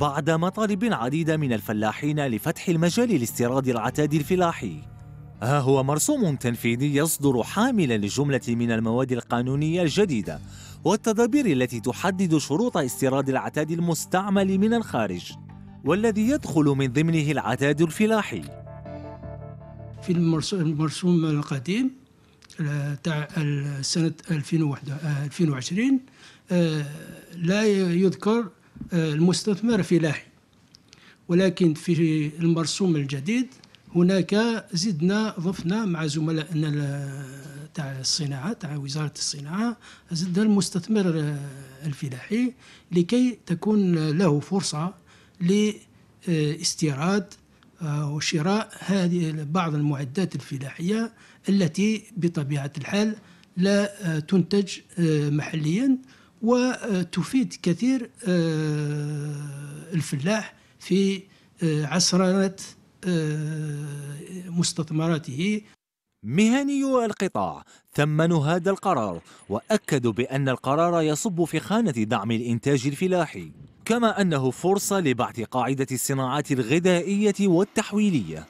بعد مطالب عديدة من الفلاحين لفتح المجال لاستيراد العتاد الفلاحي ها هو مرسوم تنفيذي يصدر حاملا لجملة من المواد القانونية الجديدة والتدابير التي تحدد شروط استيراد العتاد المستعمل من الخارج والذي يدخل من ضمنه العتاد الفلاحي في المرسوم القديم آه، تاع سنة 2021 آه، آه، لا يذكر المستثمر فلاحي ولكن في المرسوم الجديد هناك زدنا ضفنا مع زملائنا تاع الصناعه تاع وزاره الصناعه زدنا المستثمر الفلاحي لكي تكون له فرصه لاستيراد آه، وشراء هذه بعض المعدات الفلاحيه التي بطبيعه الحال لا آه، تنتج آه، محليا وتفيد كثير آه، الفلاح في آه، عسرنة آه، مستثمراته مهنيو القطاع ثمنوا هذا القرار وأكدوا بأن القرار يصب في خانة دعم الإنتاج الفلاحي كما أنه فرصة لبعث قاعدة الصناعات الغذائية والتحويلية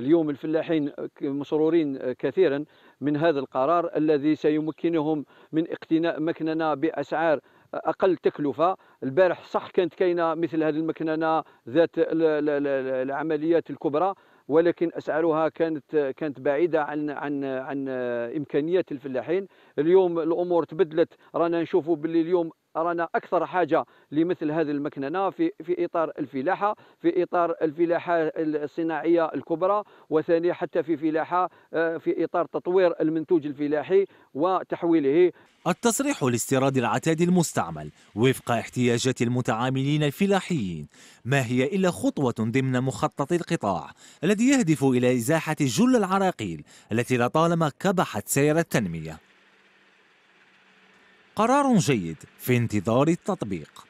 اليوم الفلاحين مسرورين كثيرا من هذا القرار الذي سيمكنهم من اقتناء مكننه باسعار اقل تكلفه البارح صح كانت كاينه مثل هذه المكننه ذات العمليات الكبرى ولكن اسعارها كانت كانت بعيده عن عن عن امكانيات الفلاحين اليوم الامور تبدلت رانا نشوفوا باللي اليوم رانا اكثر حاجه لمثل هذه المكننه في في اطار الفلاحه في اطار الفلاحه الصناعيه الكبرى وثانيا حتى في فلاحه آه، في اطار تطوير المنتوج الفلاحي وتحويله التصريح لاستيراد العتاد المستعمل وفق احتياجات المتعاملين الفلاحيين ما هي الا خطوه ضمن مخطط القطاع الذي يهدف الى ازاحه جل العراقيل التي لطالما كبحت سير التنميه قرار جيد في انتظار التطبيق